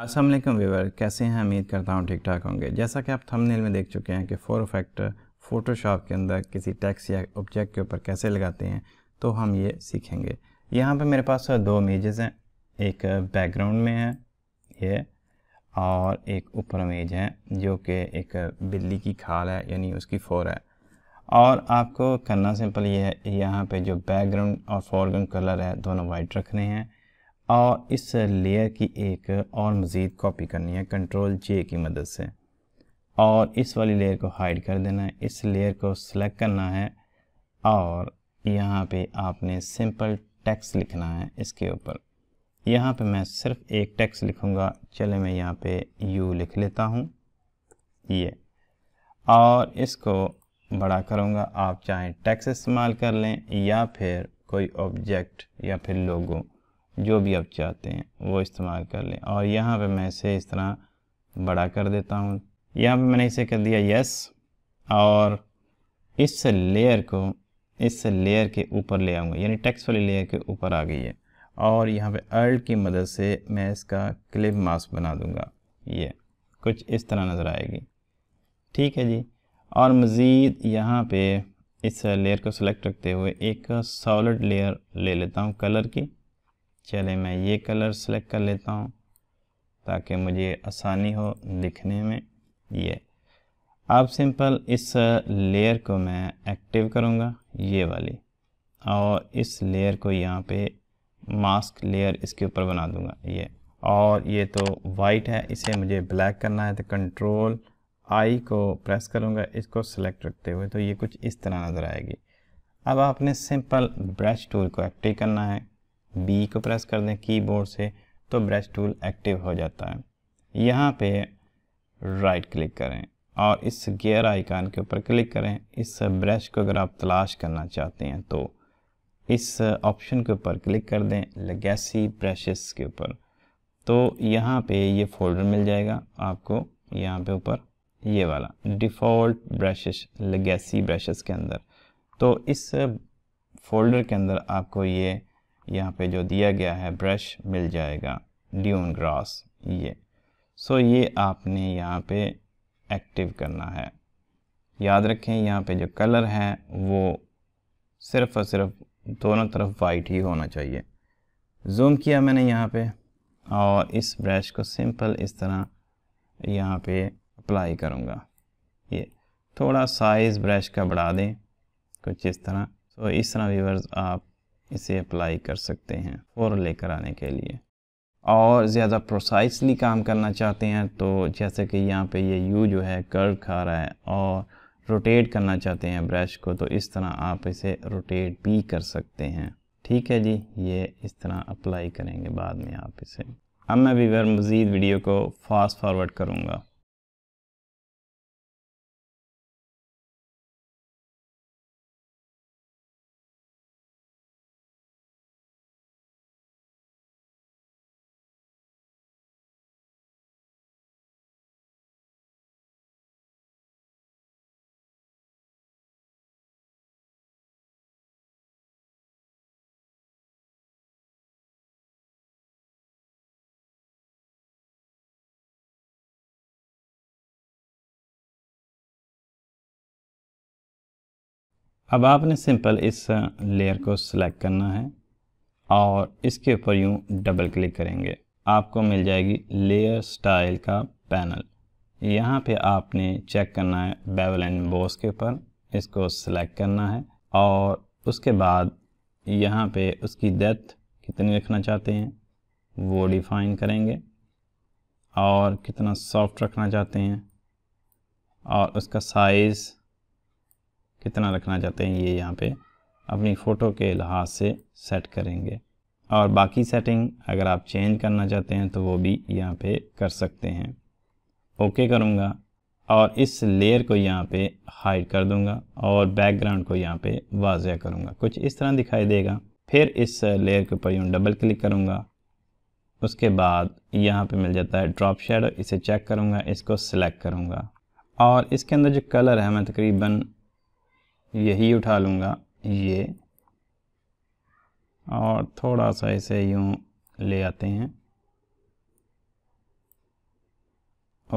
असलम व्यवर कैसे हैं उम्मीद करता हूँ ठीक ठाक होंगे जैसा कि आप थंबनेल में देख चुके हैं कि फोर फैक्टर फ़ोटोशॉप के अंदर किसी टैक्स या ऑब्जेक्ट के ऊपर कैसे लगाते हैं तो हम ये सीखेंगे यहाँ पे मेरे पास दो इमेजेस हैं एक बैकग्राउंड में है ये और एक ऊपर इमेज है जो कि एक बिल्ली की खाल है यानी उसकी फोर है और आपको करना सिंपल ये है यहाँ पर जो बैकग्राउंड और फोरग्राउंड कलर है दोनों वाइट रखने हैं और इस लेयर की एक और मज़ीद कॉपी करनी है कंट्रोल जे की मदद से और इस वाली लेयर को हाइड कर देना है इस लेयर को सिलेक्ट करना है और यहाँ पे आपने सिंपल टेक्स्ट लिखना है इसके ऊपर यहाँ पे मैं सिर्फ एक टैक्स लिखूँगा चले मैं यहाँ पे यू लिख लेता हूँ ये और इसको बड़ा करूँगा आप चाहें टैक्स इस्तेमाल कर लें या फिर कोई ऑब्जेक्ट या फिर लोगों जो भी आप चाहते हैं वो इस्तेमाल कर लें और यहाँ पे मैं इसे इस तरह बड़ा कर देता हूँ यहाँ पे मैंने इसे कर दिया यस और इस लेयर को इस लेयर के ऊपर ले आऊँगा यानी टेक्स्ट वाली लेयर के ऊपर आ गई है और यहाँ पे अर्ल की मदद से मैं इसका क्लिप मास्क बना दूँगा ये कुछ इस तरह नज़र आएगी ठीक है जी और मज़ीद यहाँ पर इस लेयर को सिलेक्ट रखते हुए एक सॉलिड लेयर ले लेता हूँ कलर की चले मैं ये कलर सेलेक्ट कर लेता हूँ ताकि मुझे आसानी हो लिखने में ये अब सिंपल इस लेयर को मैं एक्टिव करूँगा ये वाली और इस लेयर को यहाँ पे मास्क लेयर इसके ऊपर बना दूँगा ये और ये तो वाइट है इसे मुझे ब्लैक करना है तो कंट्रोल आई को प्रेस करूँगा इसको सेलेक्ट रखते हुए तो ये कुछ इस तरह नज़र आएगी अब आपने सिंपल ब्रश टूल को एक्टिव करना है बी को प्रेस कर दें कीबोर्ड से तो ब्रश टूल एक्टिव हो जाता है यहाँ पे राइट क्लिक करें और इस गियर आइकान के ऊपर क्लिक करें इस ब्रश को अगर आप तलाश करना चाहते हैं तो इस ऑप्शन के ऊपर क्लिक कर दें लगेसी ब्रशेस के ऊपर तो यहाँ पे ये फोल्डर मिल जाएगा आपको यहाँ पे ऊपर ये वाला डिफ़ॉल्ट ब्रशेस लगेसी ब्रशेस के अंदर तो इस फोल्डर के अंदर आपको ये यहाँ पे जो दिया गया है ब्रश मिल जाएगा ड्यून ग्रास ये सो so, ये आपने यहाँ पे एक्टिव करना है याद रखें यहाँ पे जो कलर है वो सिर्फ और सिर्फ दोनों तरफ वाइट ही होना चाहिए जूम किया मैंने यहाँ पे और इस ब्रश को सिंपल इस तरह यहाँ पे अप्लाई करूँगा ये थोड़ा साइज़ ब्रश का बढ़ा दें कुछ इस तरह सो so, इस तरह व्यूवर्स आप इसे अप्लाई कर सकते हैं फ़ौर लेकर आने के लिए और ज़्यादा प्रोसाइसली काम करना चाहते हैं तो जैसे कि यहाँ पे ये यू जो है कर खा रहा है और रोटेट करना चाहते हैं ब्रश को तो इस तरह आप इसे रोटेट भी कर सकते हैं ठीक है जी ये इस तरह अप्लाई करेंगे बाद में आप इसे अब मैं वीवर मज़ीद वीडियो को फास्ट फॉरवर्ड करूँगा अब आपने सिंपल इस लेयर को सिलेक्ट करना है और इसके ऊपर यूँ डबल क्लिक करेंगे आपको मिल जाएगी लेयर स्टाइल का पैनल यहाँ पे आपने चेक करना है बेवल एंड बोस के ऊपर इसको सिलेक्ट करना है और उसके बाद यहाँ पे उसकी डेथ कितनी रखना चाहते हैं वो डिफाइन करेंगे और कितना सॉफ्ट रखना चाहते हैं और उसका साइज़ कितना रखना चाहते हैं ये यहाँ पे अपनी फ़ोटो के लिहाज से सेट करेंगे और बाकी सेटिंग अगर आप चेंज करना चाहते हैं तो वो भी यहाँ पे कर सकते हैं ओके करूँगा और इस लेयर को यहाँ पे हाइड कर दूँगा और बैकग्राउंड को यहाँ पे वाजिया करूँगा कुछ इस तरह दिखाई देगा फिर इस लेयर के ऊपर यूँ डबल क्लिक करूँगा उसके बाद यहाँ पे मिल जाता है ड्रॉप शेडो इसे चेक करूँगा इसको सिलेक्ट करूँगा और इसके अंदर जो कलर है मैं तकरीबन यही उठा लूँगा ये और थोड़ा सा इसे यूँ ले आते हैं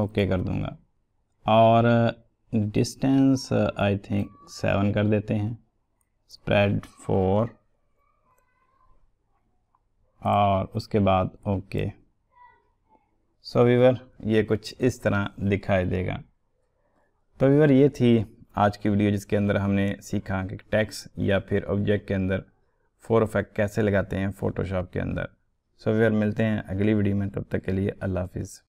ओके कर दूँगा और डिस्टेंस आई थिंक सेवन कर देते हैं स्प्रेड फोर और उसके बाद ओके सो वीवर ये कुछ इस तरह दिखाई देगा तो वीवर ये थी आज की वीडियो जिसके अंदर हमने सीखा कि टैक्स या फिर ऑब्जेक्ट के अंदर फोर इफेक्ट कैसे लगाते हैं फ़ोटोशॉप के अंदर सो so, वेयर मिलते हैं अगली वीडियो में तब तक के लिए अल्लाह हाफिज़